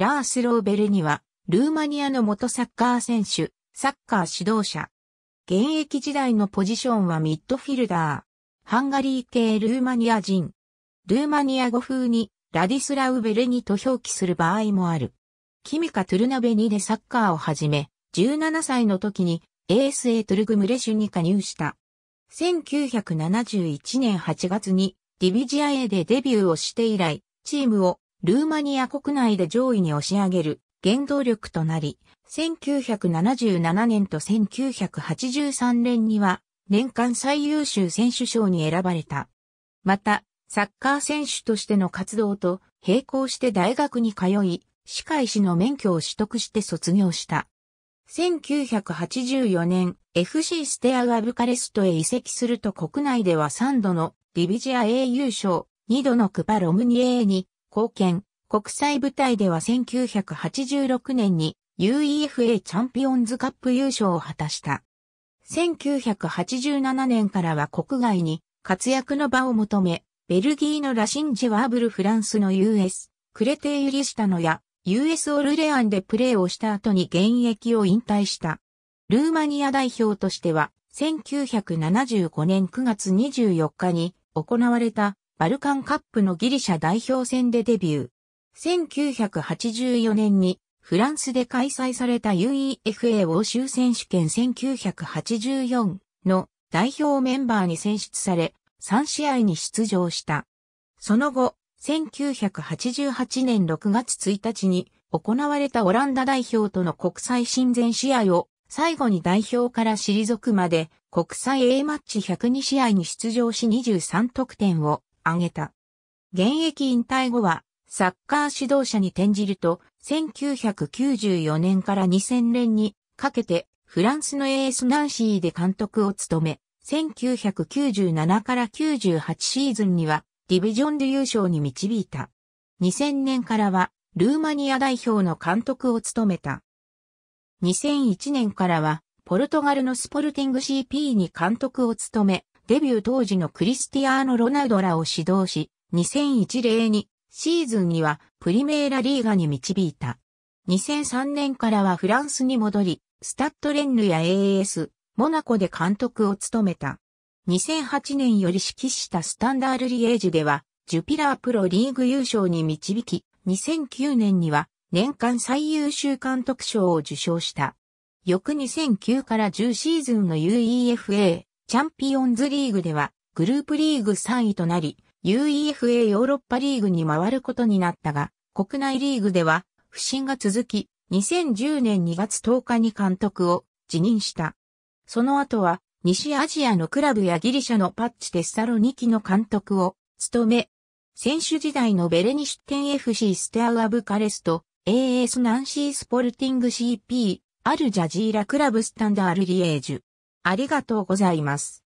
ラース・ローベルには、ルーマニアの元サッカー選手、サッカー指導者。現役時代のポジションはミッドフィルダー。ハンガリー系ルーマニア人。ルーマニア語風にラディスラウ・ベルニと表記する場合もある。キミカ・トゥルナベニでサッカーを始め、17歳の時に ASA トゥルグムレシュに加入した。1971年8月にディビジア A でデビューをして以来、チームをルーマニア国内で上位に押し上げる原動力となり、1977年と1983年には年間最優秀選手賞に選ばれた。また、サッカー選手としての活動と並行して大学に通い、歯科医師の免許を取得して卒業した。1984年、FC ステアアブカレストへ移籍すると国内では3度のディビジア A 優勝、2度のクパロムニエーに貢献。国際舞台では1986年に UEFA チャンピオンズカップ優勝を果たした。1987年からは国外に活躍の場を求め、ベルギーのラシンジワーブルフランスの US、クレテユリシタノや US オルレアンでプレーをした後に現役を引退した。ルーマニア代表としては1975年9月24日に行われたバルカンカップのギリシャ代表戦でデビュー。1984年にフランスで開催された UEFA 欧州選手権1984の代表メンバーに選出され、3試合に出場した。その後、1988年6月1日に行われたオランダ代表との国際親善試合を最後に代表から退くまで国際 A マッチ102試合に出場し23得点を挙げた。現役引退後は、サッカー指導者に転じると、1994年から2000年にかけて、フランスのエースナンシーで監督を務め、1997から98シーズンには、ディビジョンで優勝に導いた。2000年からは、ルーマニア代表の監督を務めた。2001年からは、ポルトガルのスポルティング CP に監督を務め、デビュー当時のクリスティアーノ・ロナウドらを指導し、2 0 0 1例に、シーズンにはプリメーラリーガに導いた。2003年からはフランスに戻り、スタッドレンヌや AAS、モナコで監督を務めた。2008年より指揮したスタンダールリエージでは、ジュピラープロリーグ優勝に導き、2009年には年間最優秀監督賞を受賞した。翌2009から10シーズンの UEFA チャンピオンズリーグではグループリーグ3位となり、UEFA ヨーロッパリーグに回ることになったが、国内リーグでは不振が続き、2010年2月10日に監督を辞任した。その後は、西アジアのクラブやギリシャのパッチテッサロニキの監督を務め、選手時代のベレニシュテン FC ステアウアブカレスト、AS ナンシースポルティング CP、アルジャジーラクラブスタンダールリエージュ。ありがとうございます。